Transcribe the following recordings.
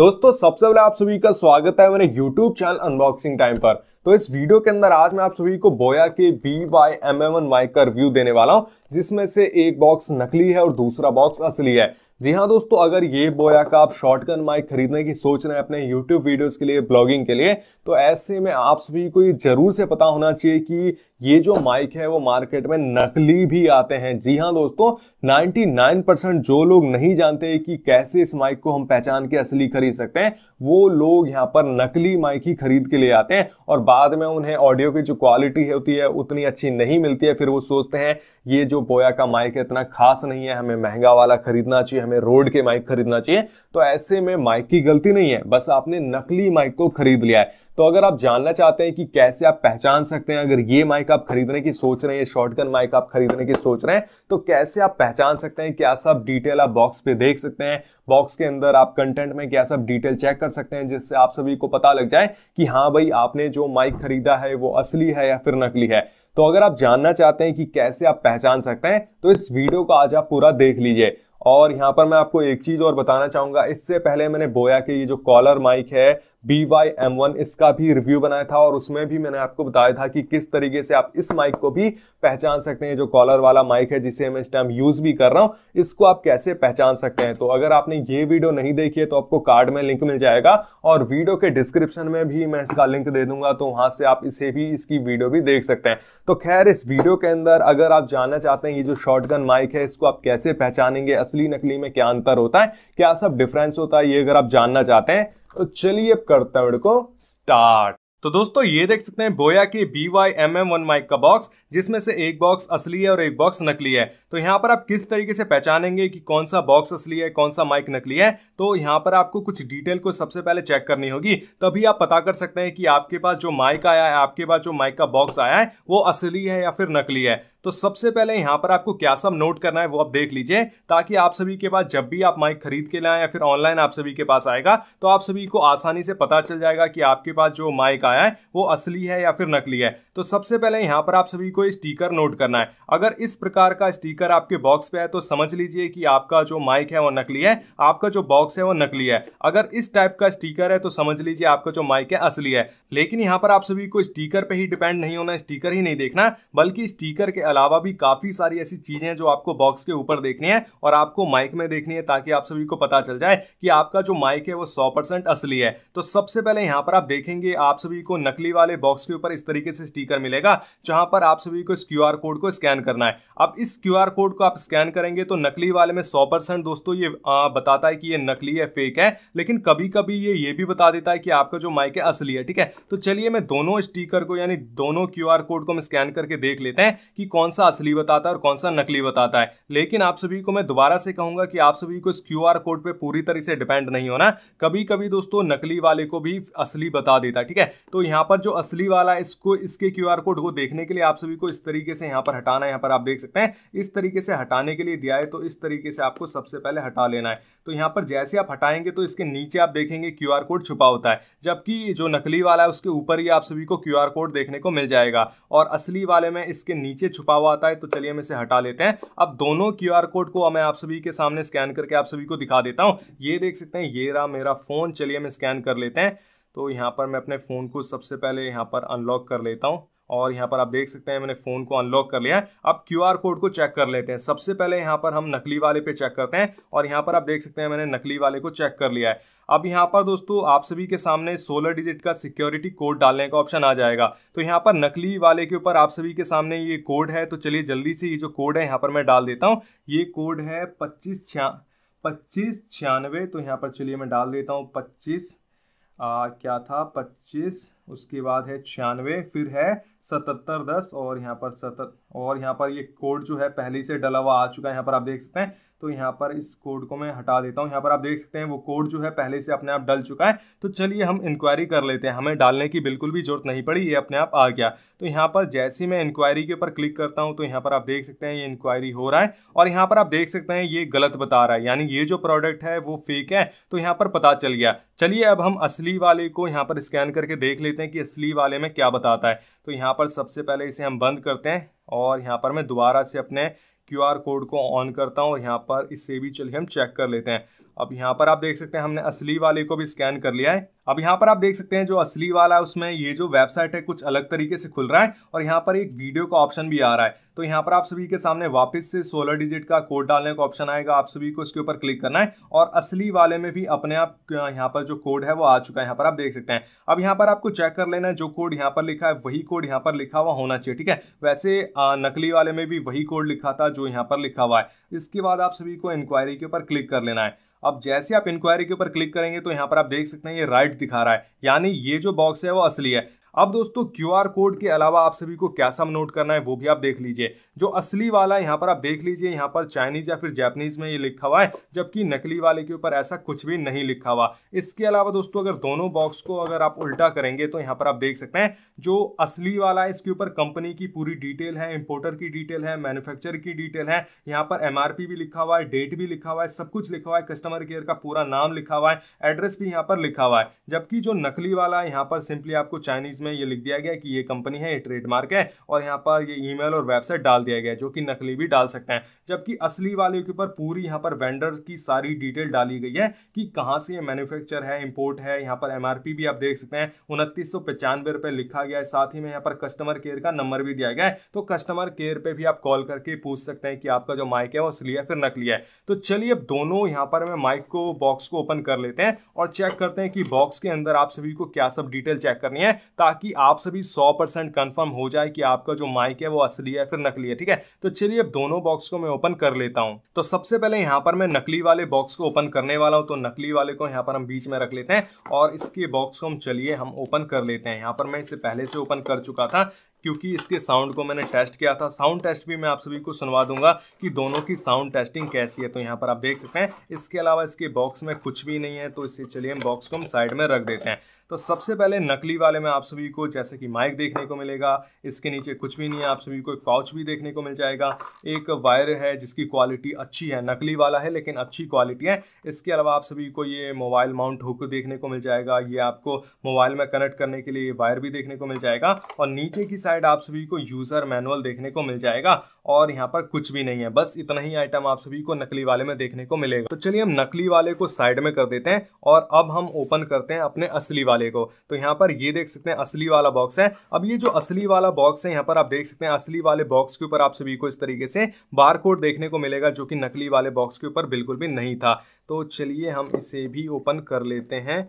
दोस्तों सबसे पहले आप सभी का स्वागत है मेरे YouTube चैनल अनबॉक्सिंग टाइम पर तो इस वीडियो के अंदर आज मैं आप सभी को बोया के B Y M M N mic का रिव्यू देने वाला हूं जिसमें से एक बॉक्स नकली है और दूसरा बॉक्स असली है जी हाँ दोस्तों अगर ये बोया का आप शॉटगन माइक खरीदने की सोच रहे हैं अपने YouTube वीडियोस के लिए ब्लॉगिंग के लिए तो ऐसे में आप सभी को ये जरूर से पता होना चाहिए कि ये जो माइक है वो मार्केट में नकली भी आते हैं जी हाँ दोस्तों 99% जो लोग नहीं जानते कि कैसे इस माइक को हम पहचान के असली खरीद सकते हैं वो लोग यहाँ पर नकली माइक ही खरीद के लिए आते हैं और बाद में उन्हें ऑडियो की जो क्वालिटी होती है उतनी अच्छी नहीं मिलती है फिर वो सोचते हैं ये जो बोया का माइक है इतना खास नहीं है हमें महंगा वाला खरीदना चाहिए हमें रोड के माइक खरीदना चाहिए तो ऐसे में माइक की गलती नहीं है बस आपने नकली माइक को खरीद लिया है तो अगर आप जानना चाहते हैं कि कैसे आप पहचान सकते हैं अगर ये माइक आप खरीदने की सोच रहे हैं शॉर्टकन माइक आप खरीदने की सोच रहे हैं तो कैसे आप पहचान सकते हैं क्या सब डिटेल आप बॉक्स पे देख सकते हैं बॉक्स के अंदर आप कंटेंट में क्या सब डिटेल चेक कर सकते हैं जिससे आप सभी को पता लग जाए कि हाँ भाई आपने जो माइक खरीदा है वो असली है या फिर नकली है तो अगर आप जानना चाहते हैं कि कैसे आप पहचान सकते हैं तो इस वीडियो को आज आप पूरा देख लीजिए और यहाँ पर मैं आपको एक चीज़ और बताना चाहूँगा इससे पहले मैंने बोया कि ये जो कॉलर माइक है बी वाई एम वन इसका भी रिव्यू बनाया था और उसमें भी मैंने आपको बताया था कि किस तरीके से आप इस माइक को भी पहचान सकते हैं जो कॉलर वाला माइक है जिसे मैं इस टाइम यूज भी कर रहा हूं इसको आप कैसे पहचान सकते हैं तो अगर आपने ये वीडियो नहीं देखी है तो आपको कार्ड में लिंक मिल जाएगा और वीडियो के डिस्क्रिप्शन में भी मैं इसका लिंक दे दूंगा तो वहां से आप इसे भी इसकी वीडियो भी देख सकते हैं तो खैर इस वीडियो के अंदर अगर आप जानना चाहते हैं ये जो शॉर्ट माइक है इसको आप कैसे पहचानेंगे असली नकली में क्या अंतर होता है क्या सब डिफरेंस होता है ये अगर आप जानना चाहते हैं तो चलिए अब करता है को स्टार्ट तो दोस्तों ये देख सकते हैं बोया की B Y M M one mic का बॉक्स जिसमें से एक बॉक्स असली है और एक बॉक्स नकली है तो यहाँ पर आप किस तरीके से पहचानेंगे कि कौन सा बॉक्स असली है कौन सा माइक नकली है तो यहाँ पर आपको कुछ डिटेल को सबसे पहले चेक करनी होगी तभी आप पता कर सकते हैं कि आपके पास जो माइक आया है आपके पास जो माइक का बॉक्स आया है वो असली है या फिर नकली है तो सबसे पहले यहां पर आपको क्या सब नोट करना है वो आप देख लीजिए ताकि आप सभी के पास जब भी आप माइक खरीद के लाएं या फिर ऑनलाइन आप सभी के पास आएगा तो आप सभी को आसानी से पता चल जाएगा कि आपके पास जो माइक आया है वो असली है या फिर नकली है तो सबसे पहले यहां पर आप सभी को स्टीकर नोट करना है अगर इस प्रकार का स्टीकर आपके बॉक्स पे है तो समझ लीजिए कि आपका जो माइक है वो नकली है आपका जो बॉक्स है वो नकली है अगर इस टाइप का स्टीकर है तो समझ लीजिए आपका जो माइक है असली है लेकिन यहां पर आप सभी को स्टीकर पर ही डिपेंड नहीं होना स्टीकर ही नहीं देखना बल्कि स्टीकर के अलावा भी काफ़ी सारी ऐसी चीज़ें हैं जो आपको बॉक्स के ऊपर देखनी है और आपको माइक में देखनी है ताकि आप सभी को पता चल जाए कि आपका जो माइक है वो सौ परसेंट असली है तो सबसे पहले यहां पर आप देखेंगे आप सभी को नकली वाले बॉक्स के ऊपर इस तरीके से स्टीकर मिलेगा जहां पर आप सभी को इस क्यू कोड को स्कैन करना है अब इस क्यू कोड को आप स्कैन करेंगे तो नकली वाले में सौ दोस्तों ये बताता है कि ये नकली है फेक है लेकिन कभी कभी ये ये भी बता देता है कि आपका जो माइक है असली है ठीक है तो चलिए मैं दोनों स्टीकर को यानी दोनों क्यू कोड को हम स्कैन करके देख लेते हैं कि कौन कौन सा असली बताता है और कौन सा नकली बताता है लेकिन आप सभी को मैं दोबारा से कहूंगा कि आप सभी को इस क्यू कोड पर पूरी तरह से डिपेंड नहीं होना कभी कभी दोस्तों नकली वाले को भी असली बता देता है ठीक है तो यहाँ पर जो असली वाला इसको इसके क्यू कोड को देखने के लिए आप सभी को इस तरीके से यहाँ पर हटाना है यहाँ पर आप देख सकते हैं इस तरीके से हटाने के लिए दिया है तो इस तरीके से आपको सबसे पहले हटा लेना है तो यहाँ पर जैसे आप हटाएंगे तो इसके नीचे आप देखेंगे क्यू कोड छुपा होता है जबकि जो नकली वाला है उसके ऊपर ही आप सभी को क्यू कोड देखने को मिल जाएगा और असली वाले में इसके नीचे छुपा हुआ आता है तो चलिए हम इसे हटा लेते हैं अब दोनों क्यू कोड को मैं आप सभी के सामने स्कैन करके आप सभी को दिखा देता हूँ ये देख सकते हैं ये रहा मेरा फ़ोन चलिए हम स्कैन कर लेते हैं तो यहाँ पर मैं अपने फ़ोन को सबसे पहले यहाँ पर अनलॉक कर लेता हूँ और यहाँ पर आप देख सकते हैं मैंने फ़ोन को अनलॉक कर लिया है अब क्यू कोड को चेक कर लेते हैं सबसे पहले यहाँ पर हम नकली वाले पे चेक करते हैं और यहाँ पर आप देख सकते हैं मैंने नकली वाले को चेक कर लिया है अब यहाँ पर दोस्तों आप सभी के सामने 16 डिजिट का सिक्योरिटी कोड डालने का ऑप्शन आ जाएगा तो यहाँ पर नकली वाले के ऊपर आप सभी के सामने ये कोड है तो चलिए जल्दी से ये जो कोड है यहाँ पर मैं डाल देता हूँ ये कोड है पच्चीस छिया पच्चीस छियानवे तो यहाँ पर चलिए मैं डाल देता हूँ पच्चीस क्या था पच्चीस उसके बाद है छियानवे फिर है सतहत्तर दस और यहाँ पर सतर और यहाँ पर ये कोड जो है पहले से डला हुआ आ चुका है यहाँ पर आप देख सकते हैं तो यहाँ पर इस कोड को मैं हटा देता हूँ यहाँ पर आप देख सकते हैं वो कोड जो है पहले से अपने आप डल चुका है तो चलिए हम इंक्वायरी कर लेते हैं हमें डालने की बिल्कुल भी जरूरत नहीं पड़ी ये अपने आप आ गया तो यहाँ पर जैसे मैं इंक्वायरी के ऊपर क्लिक करता हूँ तो यहाँ पर आप देख सकते हैं ये इंक्वायरी हो रहा है और यहाँ पर आप देख सकते हैं ये गलत बता रहा है यानी ये जो प्रोडक्ट है वो फेक है तो यहाँ पर पता चल गया चलिए अब हम असली वाले को यहाँ पर स्कैन करके देख लेते हैं देखते हैं कि असली वाले में क्या बताता है तो यहाँ पर सबसे पहले इसे हम बंद करते हैं और यहाँ पर मैं दोबारा से अपने क्यू आर कोड को ऑन करता हूँ और यहाँ पर इसे भी चलिए हम चेक कर लेते हैं अब यहाँ पर आप देख सकते हैं हमने असली वाले को भी स्कैन कर लिया है अब यहाँ पर आप देख सकते हैं जो असली वाला है उसमें ये जो वेबसाइट है कुछ अलग तरीके से खुल रहा है और यहाँ पर एक वीडियो का ऑप्शन भी आ रहा है तो यहाँ पर आप सभी के सामने वापस से 16 डिजिट का कोड डालने का ऑप्शन आएगा आप सभी को इसके ऊपर क्लिक करना है और असली वाले में भी अपने आप यहाँ पर जो कोड है वो आ चुका है यहाँ पर आप देख सकते हैं अब यहाँ पर आपको चेक कर लेना है जो कोड यहाँ पर लिखा है वही कोड यहाँ पर लिखा हुआ होना चाहिए ठीक है वैसे नकली वाले में भी वही कोड लिखा था जो यहाँ पर लिखा हुआ है इसके बाद आप सभी को इंक्वायरी के ऊपर क्लिक कर लेना है अब जैसे आप इंक्वायरी के ऊपर क्लिक करेंगे तो यहाँ पर आप देख सकते हैं ये राइट दिखा रहा है यानी ये जो बॉक्स है वो असली है अब दोस्तों क्यू कोड के अलावा आप सभी को कैसा नोट करना है वो भी आप देख लीजिए जो असली वाला है यहाँ पर आप देख लीजिए यहाँ पर चाइनीज या फिर जैपनीज में ये लिखा हुआ है जबकि नकली वाले के ऊपर ऐसा कुछ भी नहीं लिखा हुआ इसके अलावा दोस्तों अगर दोनों बॉक्स को अगर आप उल्टा करेंगे तो यहाँ पर आप देख सकते हैं जो असली वाला है इसके ऊपर कंपनी की पूरी डिटेल है इंपोर्टर की डिटेल है मैन्युफैक्चर की डिटेल है यहाँ पर एम भी लिखा हुआ है डेट भी लिखा हुआ है सब कुछ लिखा हुआ है कस्टमर केयर का पूरा नाम लिखा हुआ है एड्रेस भी यहाँ पर लिखा हुआ है जबकि जो नकली वाला है यहाँ पर सिंपली आपको चाइनीज जिसमें ये लिख दिया गया कि ये कंपनी है ये ट्रेडमार्क है और यहाँ पर ये ईमेल और वेबसाइट डाल दिया गया जो कि नकली भी डाल सकते हैं जबकि असली वाले के ऊपर पूरी यहाँ पर वेंडर की सारी डिटेल डाली गई है कि कहाँ से ये मैन्युफैक्चर है इम्पोर्ट है यहाँ पर एम भी आप देख सकते हैं उनतीस सौ लिखा गया है साथ ही में यहाँ पर कस्टमर केयर का नंबर भी दिया गया है तो कस्टमर केयर पर भी आप कॉल करके पूछ सकते हैं कि आपका जो माइक है वो असली है फिर नकली है तो चलिए अब दोनों यहाँ पर मैं माइक को बॉक्स को ओपन कर लेते हैं और चेक करते हैं कि बॉक्स के अंदर आप सभी को क्या सब डिटेल चेक करनी है ताकि ताकि आप सभी 100 परसेंट कन्फर्म हो जाए कि आपका जो माइक है वो असली है फिर नकली है ठीक है तो चलिए अब दोनों बॉक्स को मैं ओपन कर लेता हूँ तो सबसे पहले यहाँ पर मैं नकली वाले बॉक्स को ओपन करने वाला हूँ तो नकली वाले को यहाँ पर हम बीच में रख लेते हैं और इसके बॉक्स को हम चलिए हम ओपन कर लेते हैं यहाँ पर मैं इसे पहले से ओपन कर चुका था क्योंकि इसके साउंड को मैंने टेस्ट किया था साउंड टेस्ट भी मैं आप सभी को सुनवा दूंगा कि दोनों की साउंड टेस्टिंग कैसी है तो यहाँ पर आप देख सकते हैं इसके अलावा इसके बॉक्स में कुछ भी नहीं है तो इससे चलिए हम बॉक्स को हम साइड में रख देते हैं तो सबसे पहले नकली वाले में आप सभी को जैसे कि माइक देखने को मिलेगा इसके नीचे कुछ भी नहीं है आप सभी को एक पाउच भी देखने को मिल जाएगा एक वायर है जिसकी क्वालिटी अच्छी है नकली वाला है लेकिन अच्छी क्वालिटी है इसके अलावा आप सभी को ये मोबाइल माउंट हुक देखने को मिल जाएगा ये आपको मोबाइल में कनेक्ट करने के लिए वायर भी देखने को मिल जाएगा और नीचे की साइड आप सभी को यूज़र मैनुअल देखने को मिल जाएगा और यहाँ पर कुछ भी नहीं है बस इतना ही आइटम आप सभी को नकली वाले में देखने को मिलेगा तो चलिए हम नकली वाले को साइड में कर देते हैं और अब हम ओपन करते हैं अपने असली वाले को तो यहाँ पर ये देख सकते हैं असली वाला बॉक्स है अब ये जो असली वाला बॉक्स है यहाँ पर आप देख सकते हैं असली वाले बॉक्स के ऊपर आप सभी को इस तरीके से बार देखने को मिलेगा जो कि नकली वाले बॉक्स के ऊपर बिल्कुल भी नहीं था तो चलिए हम इसे भी ओपन कर लेते हैं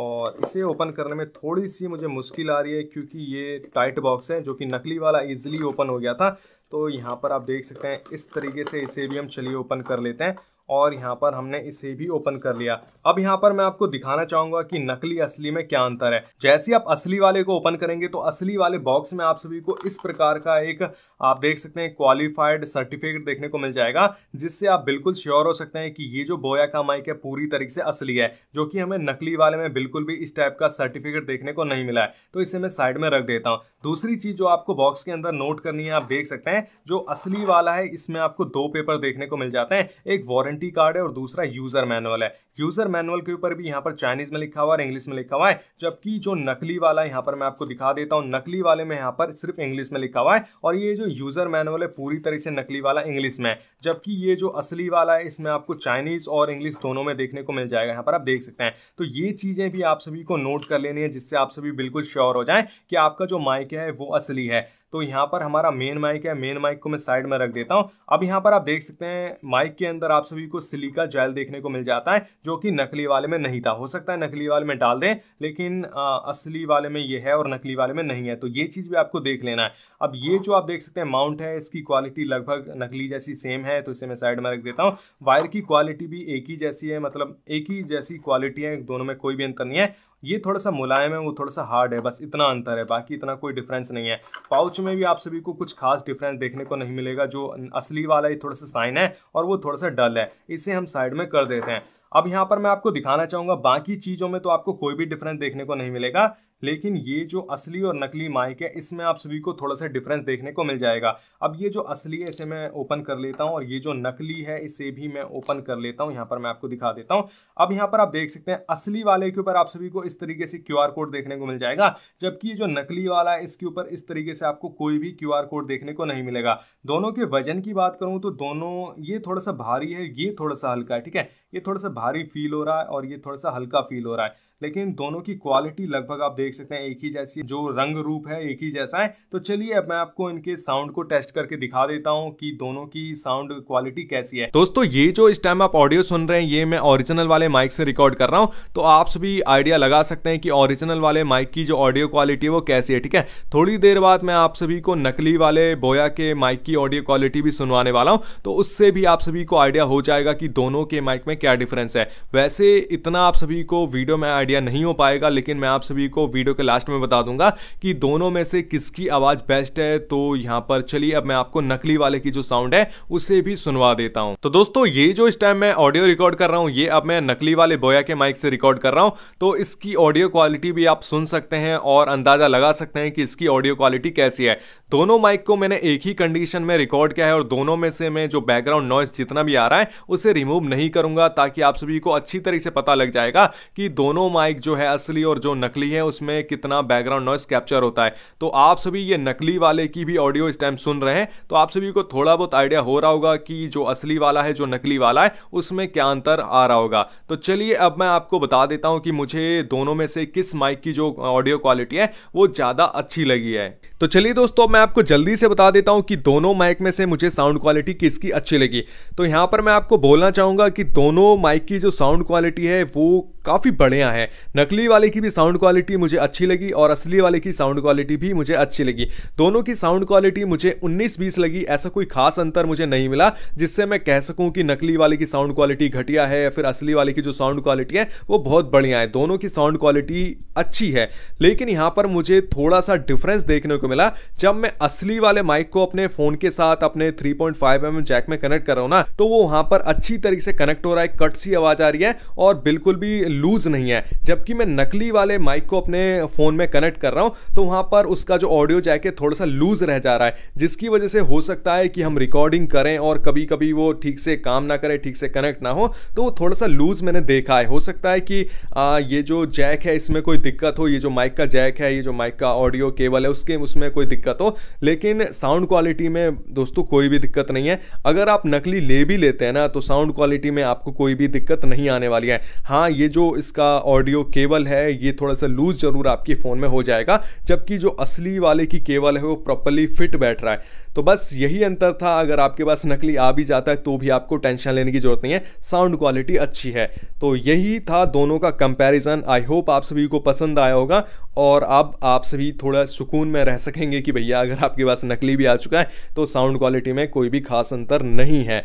और इसे ओपन करने में थोड़ी सी मुझे मुश्किल आ रही है क्योंकि ये टाइट बॉक्स है जो कि नकली वाला इजीली ओपन हो गया था तो यहाँ पर आप देख सकते हैं इस तरीके से इसे भी हम चलिए ओपन कर लेते हैं और यहाँ पर हमने इसे भी ओपन कर लिया अब यहाँ पर मैं आपको दिखाना चाहूंगा कि नकली असली में क्या अंतर है जैसे आप असली वाले को ओपन करेंगे तो असली वाले बॉक्स में आप सभी को इस प्रकार का एक आप देख सकते हैं क्वालिफाइड सर्टिफिकेट देखने को मिल जाएगा जिससे आप बिल्कुल श्योर हो सकते हैं कि ये जो बोया का माइक है पूरी तरीके से असली है जो कि हमें नकली वाले में बिल्कुल भी इस टाइप का सर्टिफिकेट देखने को नहीं मिला है तो इसे मैं साइड में रख देता हूँ दूसरी चीज़ जो आपको बॉक्स के अंदर नोट करनी है आप देख सकते हैं जो असली वाला है इसमें आपको दो पेपर देखने को मिल जाते हैं एक वॉरेंट वारंटी कार्ड है और दूसरा यूजर मैनुअल है यूजर मैनुअल के ऊपर भी यहाँ पर चाइनीज में लिखा हुआ है इंग्लिश में लिखा हुआ है जबकि जो नकली वाला यहाँ पर मैं आपको दिखा देता हूँ नकली वाले में यहाँ पर सिर्फ इंग्लिश में लिखा हुआ है और ये जो यूजर मैनुअल है पूरी तरह से नकली वाला इंग्लिश में है जबकि ये जो असली वाला है इसमें आपको चाइनीज और इंग्लिश दोनों में देखने को मिल जाएगा यहाँ पर आप देख सकते हैं तो ये चीजें भी आप सभी को नोट कर लेनी है जिससे आप सभी बिल्कुल श्योर हो जाए कि आपका जो माइक है वो असली है तो यहाँ पर हमारा मेन माइक है मेन माइक को मैं साइड में रख देता हूँ अब यहाँ पर आप देख सकते हैं माइक के अंदर आप सभी को सिलिका जेल देखने को मिल जाता है जो कि नकली वाले में नहीं था हो सकता है नकली वाले में डाल दें लेकिन आ, असली वाले में ये है और नकली वाले में नहीं है तो ये चीज़ भी आपको देख लेना है अब ये जो आप देख सकते हैं माउंट है इसकी क्वालिटी लगभग नकली जैसी सेम है तो इसे मैं साइड में रख देता हूँ वायर की क्वालिटी भी एक ही जैसी है मतलब एक ही जैसी क्वालिटी है दोनों में कोई भी अंतर नहीं है ये थोड़ा सा मुलायम है वो थोड़ा सा हार्ड है बस इतना अंतर है बाकी इतना कोई डिफरेंस नहीं है पाउच में भी आप सभी को कुछ खास डिफरेंस देखने को नहीं मिलेगा जो असली वाला ये थोड़ा सा साइन है और वो थोड़ा सा डल है इसे हम साइड में कर देते हैं अब यहाँ पर मैं आपको दिखाना चाहूँगा बाकी चीज़ों में तो आपको कोई भी डिफरेंस देखने को नहीं मिलेगा लेकिन ये जो असली और नकली माइक है इसमें आप सभी को थोड़ा सा डिफरेंस देखने को मिल जाएगा अब ये जो असली है इसे मैं ओपन कर लेता हूँ और ये जो नकली है इसे भी मैं ओपन कर लेता हूँ यहाँ पर मैं आपको दिखा देता हूँ अब यहाँ पर आप देख सकते हैं असली वाले के ऊपर आप सभी को इस तरीके से क्यू कोड देखने को मिल जाएगा जबकि ये जो नकली वाला है इसके ऊपर इस तरीके से आपको कोई भी क्यू कोड देखने को नहीं मिलेगा दोनों के वजन की बात करूँ तो दोनों ये थोड़ा सा भारी है ये थोड़ा सा हल्का है ठीक है ये थोड़ा सा भारी फील हो रहा है और ये थोड़ा सा हल्का फील हो रहा है लेकिन दोनों की क्वालिटी लगभग आप देख सकते हैं एक ही जैसी जो रंग रूप है एक ही जैसा है तो चलिए अब मैं आपको इनके साउंड को टेस्ट करके दिखा देता हूँ कि दोनों की साउंड क्वालिटी कैसी है दोस्तों ये जो इस टाइम आप ऑडियो सुन रहे हैं ये मैं ओरिजिनल वाले माइक से रिकॉर्ड कर रहा हूँ तो आप सभी आइडिया लगा सकते हैं कि ओरिजिनल वाले माइक की जो ऑडियो क्वालिटी है वो कैसी है ठीक है थोड़ी देर बाद मैं आप सभी को नकली वाले बोया के माइक की ऑडियो क्वालिटी भी सुनवाने वाला हूँ तो उससे भी आप सभी को आइडिया हो जाएगा कि दोनों के माइक में क्या डिफरेंस है वैसे इतना आप सभी को वीडियो में आइडिया आइडिया नहीं हो पाएगा लेकिन मैं आप सभी को वीडियो के लास्ट में बता दूंगा कि दोनों में से किसकी आवाज़ बेस्ट है तो यहाँ पर चलिए अब मैं आपको नकली वाले की जो साउंड है उसे भी सुनवा देता हूँ तो दोस्तों ये जो इस टाइम मैं ऑडियो रिकॉर्ड कर रहा हूँ ये अब मैं नकली वाले बोया के माइक से रिकॉर्ड कर रहा हूँ तो इसकी ऑडियो क्वालिटी भी आप सुन सकते हैं और अंदाज़ा लगा सकते हैं कि इसकी ऑडियो क्वालिटी कैसी है दोनों माइक को मैंने एक ही कंडीशन में रिकॉर्ड किया है और दोनों में से मैं जो बैकग्राउंड नॉइस जितना भी आ रहा है उसे रिमूव नहीं करूंगा ताकि आप सभी को अच्छी तरीके से पता लग जाएगा कि दोनों माइक जो है असली और जो नकली है उसमें कितना बैकग्राउंड नॉइस कैप्चर होता है तो आप सभी ये नकली वाले की भी ऑडियो इस टाइम सुन रहे हैं तो आप सभी को थोड़ा बहुत आइडिया हो रहा होगा कि जो असली वाला है जो नकली वाला है उसमें क्या अंतर आ रहा होगा तो चलिए अब मैं आपको बता देता हूं कि मुझे दोनों में से किस माइक की जो ऑडियो क्वालिटी है वो ज़्यादा अच्छी लगी है तो चलिए दोस्तों मैं आपको जल्दी से बता देता हूँ कि दोनों माइक में से मुझे साउंड क्वालिटी किसकी अच्छी लगी तो यहाँ पर मैं आपको बोलना चाहूँगा कि दोनों माइक की जो साउंड क्वालिटी है वो काफ़ी बढ़िया है नकली वाले की भी साउंड क्वालिटी मुझे अच्छी लगी और असली वाले की साउंड क्वालिटी भी मुझे अच्छी लगी दोनों की साउंड क्वालिटी मुझे उन्नीस बीस लगी ऐसा कोई खास अंतर मुझे नहीं मिला जिससे मैं कह सकूं कि नकली वाले की साउंड क्वालिटी घटिया है या फिर असली वाले की जो साउंड क्वालिटी है वो बहुत बढ़िया है दोनों की साउंड क्वालिटी अच्छी है लेकिन यहाँ पर मुझे थोड़ा सा डिफरेंस देखने को मिला जब मैं असली वाले माइक को अपने फोन के साथ अपने 3.5 पॉइंट mm जैक में कनेक्ट कर रहा हूँ ना तो वो वहां पर अच्छी तरीके से कनेक्ट हो रहा है कट सी आवाज आ रही है और बिल्कुल भी लूज नहीं है जबकि मैं नकली वाले माइक को अपने फोन में कनेक्ट कर रहा हूँ तो वहां पर उसका जो ऑडियो जैक है थोड़ा सा लूज रह जा रहा है जिसकी वजह से हो सकता है कि हम रिकॉर्डिंग करें और कभी कभी वो ठीक से काम ना करे ठीक से कनेक्ट ना हो तो वो थोड़ा सा लूज मैंने देखा है हो सकता है कि आ, ये जो जैक है इसमें कोई दिक्कत हो ये जो माइक का जैक है ये जो माइक का ऑडियो केबल है उसके उस उसमें कोई दिक्कत हो लेकिन साउंड क्वालिटी में दोस्तों कोई भी दिक्कत नहीं है अगर आप नकली ले भी लेते हैं ना तो साउंड क्वालिटी में आपको कोई भी दिक्कत नहीं आने वाली है हाँ ये जो इसका ऑडियो केबल है ये थोड़ा सा लूज ज़रूर आपकी फ़ोन में हो जाएगा जबकि जो असली वाले की केबल है वो प्रॉपरली फिट बैठ रहा है तो बस यही अंतर था अगर आपके पास नकली आ भी जाता है तो भी आपको टेंशन लेने की ज़रूरत नहीं है साउंड क्वालिटी अच्छी है तो यही था दोनों का कंपैरिजन आई होप आप सभी को पसंद आया होगा और अब आप सभी थोड़ा सुकून में रह सकेंगे कि भैया अगर आपके पास नकली भी आ चुका है तो साउंड क्वालिटी में कोई भी खास अंतर नहीं है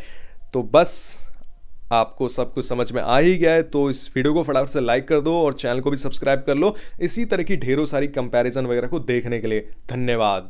तो बस आपको सब कुछ समझ में आ ही गया है तो इस वीडियो को फटाफट से लाइक कर दो और चैनल को भी सब्सक्राइब कर लो इसी तरह की ढेरों सारी कंपैरिजन वगैरह को देखने के लिए धन्यवाद